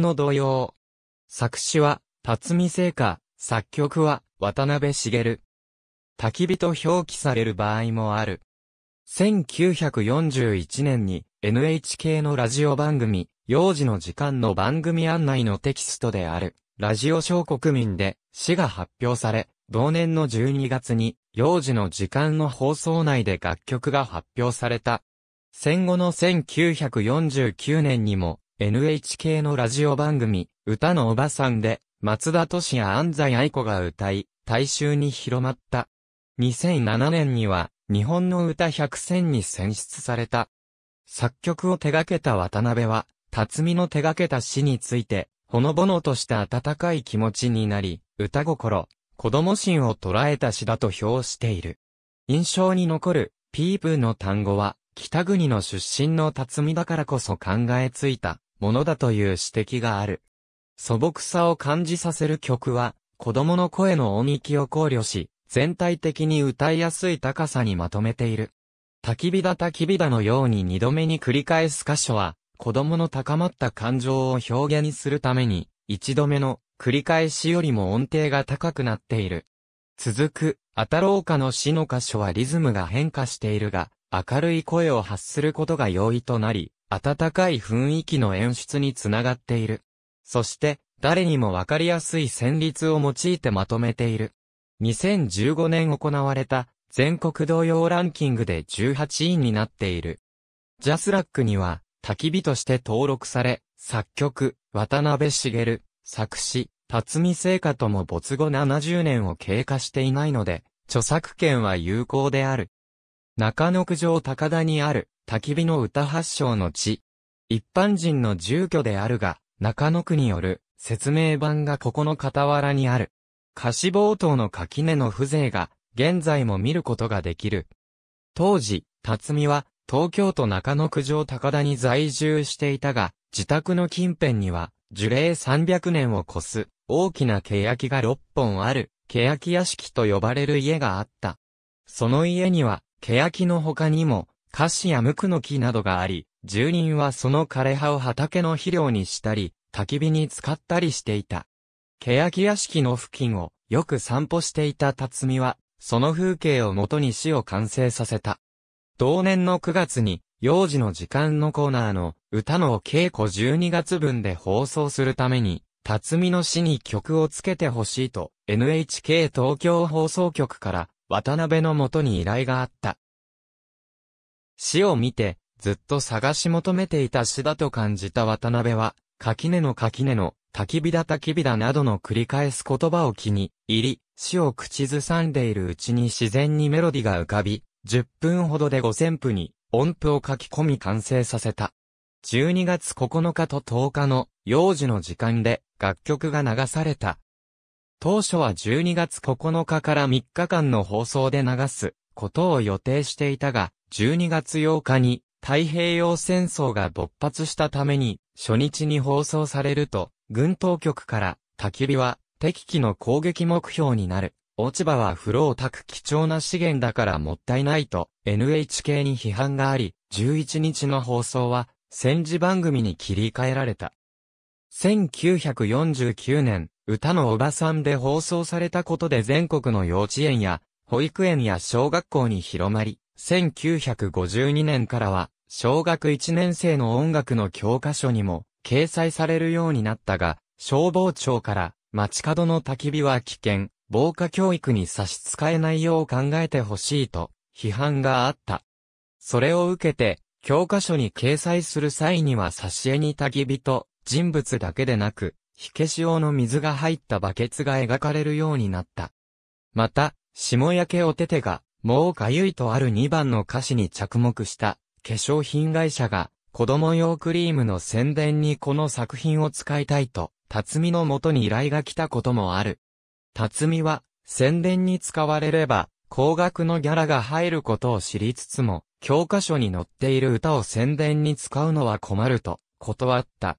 の童謡。作詞は、辰巳聖歌、作曲は、渡辺茂。焚き火と表記される場合もある。1941年に NHK のラジオ番組、幼児の時間の番組案内のテキストである、ラジオ小国民で詩が発表され、同年の12月に幼児の時間の放送内で楽曲が発表された。戦後の1949年にも NHK のラジオ番組、歌のおばさんで、松田敏也安西愛子が歌い、大衆に広まった。2007年には、日本の歌100選に選出された。作曲を手掛けた渡辺は、辰巳の手掛けた詩について、ほのぼのとした温かい気持ちになり、歌心、子供心を捉えた詩だと評している。印象に残る、ピープの単語は、北国の出身の辰巳だからこそ考えついたものだという指摘がある。素朴さを感じさせる曲は、子供の声の音域を考慮し、全体的に歌いやすい高さにまとめている。焚き火だ焚き火だのように二度目に繰り返す箇所は、子供の高まった感情を表現するために、一度目の繰り返しよりも音程が高くなっている。続く、あたろうかの死の箇所はリズムが変化しているが、明るい声を発することが容易となり、温かい雰囲気の演出につながっている。そして、誰にもわかりやすい旋律を用いてまとめている。2015年行われた全国同様ランキングで18位になっている。ジャスラックには焚き火として登録され、作曲、渡辺茂、作詞、辰巳聖歌とも没後70年を経過していないので、著作権は有効である。中野区上高田にある焚き火の歌発祥の地。一般人の住居であるが、中野区による説明版がここの傍らにある。貸し冒頭の垣根の風情が、現在も見ることができる。当時、辰巳は、東京都中野区上高田に在住していたが、自宅の近辺には、樹齢300年を超す、大きな欅が6本ある、欅屋敷と呼ばれる家があった。その家には、欅の他にも、菓子やムクの木などがあり、住人はその枯葉を畑の肥料にしたり、焚き火に使ったりしていた。欅屋敷の付近をよく散歩していた辰巳は、その風景をもとに詩を完成させた。同年の9月に、幼児の時間のコーナーの歌の稽古12月分で放送するために、辰巳の詩に曲をつけてほしいと、NHK 東京放送局から渡辺のもとに依頼があった。死を見て、ずっと探し求めていた死だと感じた渡辺は、垣根の垣根の、焚き火だ焚き火だなどの繰り返す言葉を気に入り、死を口ずさんでいるうちに自然にメロディが浮かび、10分ほどで五千譜に音符を書き込み完成させた。12月9日と10日の幼児の時間で楽曲が流された。当初は12月9日から3日間の放送で流すことを予定していたが、12月8日に太平洋戦争が勃発したために、初日に放送されると、軍当局から、焚き火は敵機の攻撃目標になる。落ち葉は風呂を焚く貴重な資源だからもったいないと NHK に批判があり、11日の放送は戦時番組に切り替えられた。1949年、歌のおばさんで放送されたことで全国の幼稚園や保育園や小学校に広まり、1952年からは、小学1年生の音楽の教科書にも掲載されるようになったが、消防庁から街角の焚き火は危険、防火教育に差し支えないよう考えてほしいと批判があった。それを受けて、教科書に掲載する際には挿絵に焚き火と人物だけでなく、火消し用の水が入ったバケツが描かれるようになった。また、下焼けおててがもうかゆいとある2番の歌詞に着目した化粧品会社が子供用クリームの宣伝にこの作品を使いたいと、辰巳の元に依頼が来たこともある。辰巳は宣伝に使われれば高額のギャラが入ることを知りつつも、教科書に載っている歌を宣伝に使うのは困ると断った。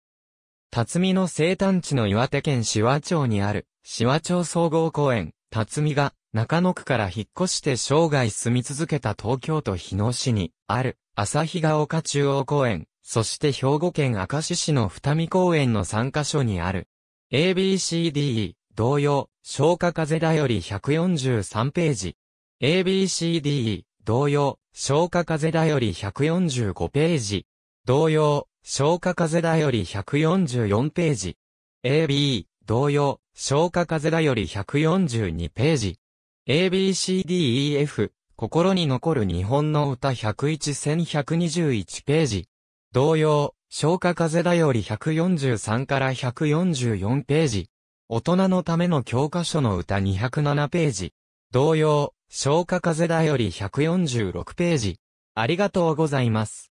辰巳の生誕地の岩手県紫波町にある紫波町総合公園、辰巳が中野区から引っ越して生涯住み続けた東京都日野市にある日ヶ丘中央公園、そして兵庫県明石市の二見公園の3カ所にある ABCDE 同様、消化風だより143ページ ABCDE 同様、消化風だより145ページ同様、消化風だより144ページ AB 同様、消化風だより142ページ ABCDEF、心に残る日本の歌101-1121ページ。同様、消化風だより143から144ページ。大人のための教科書の歌207ページ。同様、消化風だより146ページ。ありがとうございます。